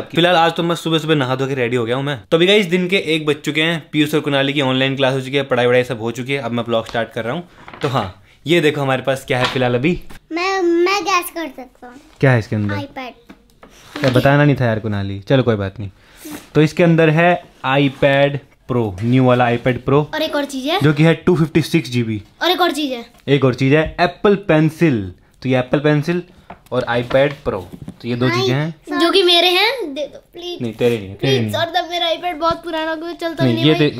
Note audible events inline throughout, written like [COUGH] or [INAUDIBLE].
फिलहाल आज तो मैं सुबह सुबह नहा धो के रेडी हो गया हूँ मैं तो अभी इस दिन के एक बज चुके हैं पीयूष और कुनाली की ऑनलाइन क्लास हो चुकी है पढ़ाई वढ़ाई सब हो चुकी है अब मैं ब्लॉग स्टार्ट कर रहा हूँ तो हाँ ये देखो हमारे पास क्या है फिलहाल अभी मैं मैं गैस कर सकता हूं। क्या है इसके अंदर आई बताना नहीं था यार कुनाली चलो कोई बात नहीं तो इसके अंदर है पैड प्रो न्यू वाला आई पैड प्रो और एक और चीज है जो की है टू फिफ्टी सिक्स जीबी और एक और चीज है एक और चीज है एप्पल पेंसिल तो ये एप्पल पेंसिल और पैड प्रो तो ये दो चीजें हैं जो कि मेरे हैं दे दो प्लीज नहीं तेरे नहीं तेरे नहीं तब मेरा आईपैड बहुत पुराना हो गया चलता नहीं, नहीं ये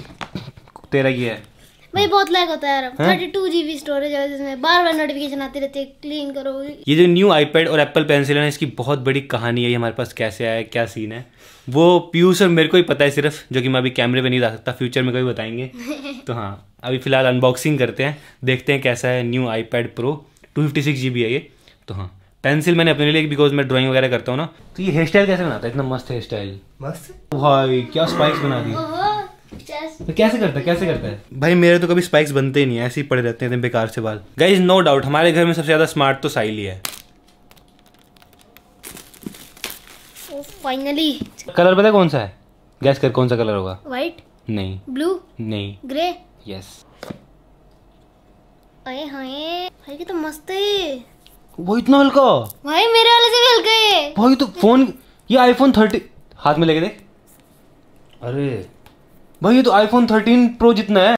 तेरा ये है भाई बहुत लैग होता है यार स्टोरेज है जिसमें बार बार नोटिफिकेशन क्लीन करो ये जो न्यू आईपैड और एप्पल पेंसिल है इसकी बहुत बड़ी कहानी है हमारे पास कैसे आया क्या सीन है वो पीयूष और मेरे को ही पता है सिर्फ जो कि मैं अभी कैमरे पे नहीं ला सकता फ्यूचर में कभी बताएंगे [LAUGHS] तो हाँ अभी फिलहाल अनबॉक्सिंग करते हैं देखते हैं कैसा है new iPad pro two fifty six G B है ये तो हाँ पेंसिल मैंने अपने लिए बिकॉज मैं ड्राइंग वगैरह करता हूँ ना तो ये हेयर स्टाइल कैसे बनाता है इतना मस्त हेयर स्टाइल मस्त भाई क्या स्पाइक्स बना दी तो कैसे करता है कैसे करता है भाई मेरे तो कभी स्पाइक्स बनते ही नहीं ऐसे ही पड़े रहते हैं बेकार से बाल गाइज नो डाउट हमारे घर में सबसे ज्यादा स्मार्ट तो साइल ही है फाइनली कलर पता है कौन सा है गैस कर कौन सा कलर होगा व्हाइट नहीं ब्लू नहीं ग्रे यस अरे हाय भाई की तो मस्त है वो इतना हल्का भाई मेरे वाले से भी हल्का है भाई तो फोन ये आईफोन थर्टी हाथ में लेके देख अरे भाई ये तो आईफोन थर्टीन प्रो जितना है